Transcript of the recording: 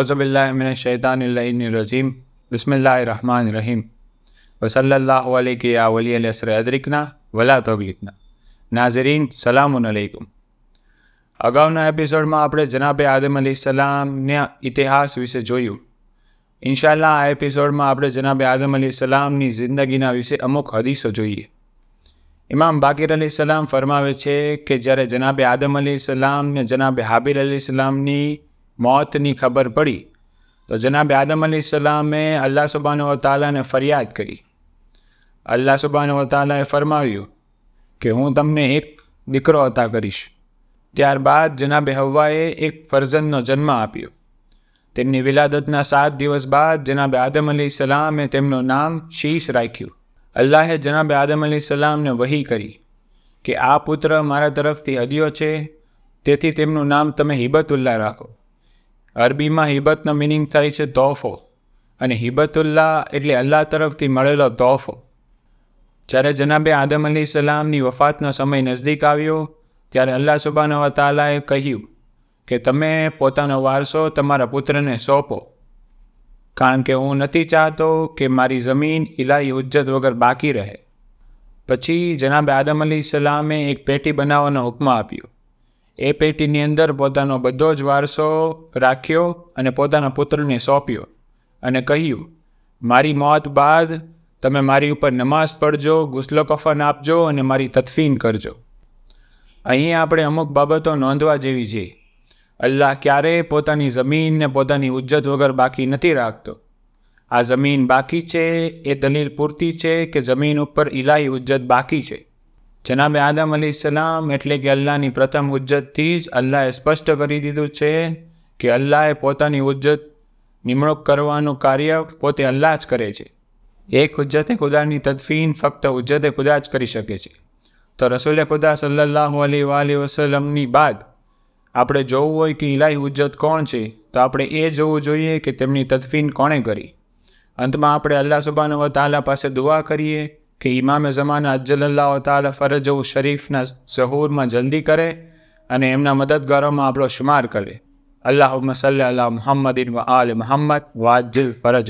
અઝબિલ્લાશૈતાનજીમ બિસ્મિલ્લાહ રહમાન રહીમ વસલ્લાહ અલિકિયા વલી અલસર અદરિકના વલા તબલીકના નાઝરીન સલામુન અલૈકુમ અગાઉના એપિસોડમાં આપણે જનાબે આદમ અલી સલામના ઇતિહાસ વિશે જોયું ઇન્શાલ્લાહ આ એપિસોડમાં આપણે જનાબે આદમ અલી સલામની જિંદગીના વિશે અમુક હદીસો જોઈએ ઇમામ બાકીર અલી સલામ ફરમાવે છે કે જ્યારે જનાબે આદમ અલી સલામ ને જનાબે હાબીર અલી સલામની મોતની ખબર પડી તો જનાબે આદમ અલી સલામે અલ્લાહ સુબાન તાલાને ફરિયાદ કરી અલ્લાહ સુબાન તાલાએ ફરમાવ્યું કે હું તમને એક દીકરો અતા કરીશ ત્યારબાદ જનાબે હવાએ એક ફરજનનો જન્મ આપ્યો તેમની વિલાદતના સાત દિવસ બાદ જનાબે આદમ અલી સલામે તેમનું નામ શીશ રાખ્યું અલ્લાહે જનાબે આદમ અલી સલામને વહી કરી કે આ પુત્ર મારા તરફથી હદિયો છે તેથી તેમનું નામ તમે હિબતુલ્લાહ રાખો અરબીમાં હિબતનો મિનિંગ થાય છે તોહફો અને હિબતુલ્લાહ એટલે અલ્લાહ તરફથી મળેલો તોહફો જ્યારે જનાબે આદમ અલી સલામની વફાતનો સમય નજદીક આવ્યો ત્યારે અલ્લાહ સુબાન વતાલાએ કહ્યું કે તમે પોતાનો વારસો તમારા પુત્રને સોંપો કારણ કે હું નથી ચાહતો કે મારી જમીન ઇલાહી ઉજ્જત વગર બાકી રહે પછી જનાબે આદમ અલી સલામે એક પેટી બનાવવાનો હુકમ આપ્યો એ પેટીની અંદર પોતાનો બધો જ વારસો રાખ્યો અને પોતાના પુત્રને સોંપ્યો અને કહ્યું મારી મોત બાદ તમે મારી ઉપર નમાઝ પડજો ગુસ્લો કફન આપજો અને મારી તદફીન કરજો અહીં આપણે અમુક બાબતો નોંધવા જેવી છે અલ્લાહ ક્યારેય પોતાની જમીનને પોતાની ઉજ્જત વગર બાકી નથી રાખતો આ જમીન બાકી છે એ દલીલ પૂરતી છે કે જમીન ઉપર ઇલાહી ઉજ્જત બાકી છે જનાબે આદમ અલી સલામ એટલે કે અલ્લાહની પ્રથમ ઉજ્જતથી જ અલ્લાહે સ્પષ્ટ કરી દીધું છે કે અલ્લાહે પોતાની ઉજ્જત નિમણૂક કરવાનું કાર્ય પોતે અલ્લાહ જ કરે છે એક ઉજ્જતે ખુદાની તદફીન ફક્ત ઉજ્જતે ખુદા જ કરી શકે છે તો રસૂલે ખુદા સલ્લાહુ અલી વાલી વસલમની બાદ આપણે જોવું હોય કે ઇલાહી ઉજ્જત કોણ છે તો આપણે એ જોવું જોઈએ કે તેમની તદફીન કોણે કરી અંતમાં આપણે અલ્લાહ સુબાન તાલા પાસે દુઆ કરીએ કે ઇમામે જમાના અજ્જલ અલ્લાહ તાલા ફરજ શરીફના સહૂરમાં જલ્દી કરે અને એમના મદદગારોમાં આપણો શુમાર કરે અલ્લાહ મસલ્લા મુહમ્મદિન વ આલ મુહમ્મદ વાજિલ ફરજ